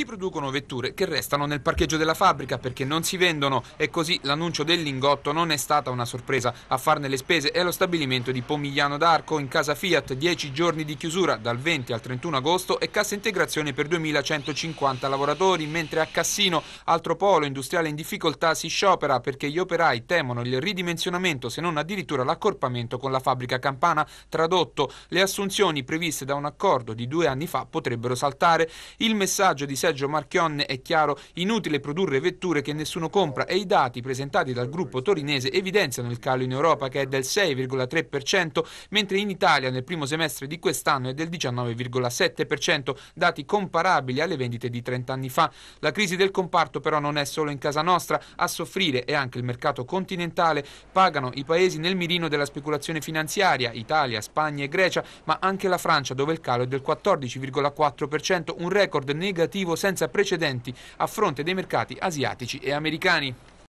si producono vetture che restano nel parcheggio della fabbrica perché non si vendono e così l'annuncio del lingotto non è stata una sorpresa. A farne le spese è lo stabilimento di Pomigliano d'Arco in casa Fiat, 10 giorni di chiusura dal 20 al 31 agosto e cassa integrazione per 2150 lavoratori, mentre a Cassino, altro polo industriale in difficoltà, si sciopera perché gli operai temono il ridimensionamento se non addirittura l'accorpamento con la fabbrica campana. Tradotto, le assunzioni previste da un accordo di due anni fa potrebbero saltare. Il messaggio di Sergio Marchionne è chiaro, inutile produrre vetture che nessuno compra e i dati presentati dal gruppo torinese evidenziano il calo in Europa che è del 6,3%, mentre in Italia nel primo semestre di quest'anno è del 19,7%, dati comparabili alle vendite di 30 anni fa. La crisi del comparto però non è solo in casa nostra, a soffrire è anche il mercato continentale, pagano i paesi nel mirino della speculazione finanziaria, Italia, Spagna e Grecia, ma anche la Francia dove il calo è del 14,4%, un record negativo senza precedenti a fronte dei mercati asiatici e americani.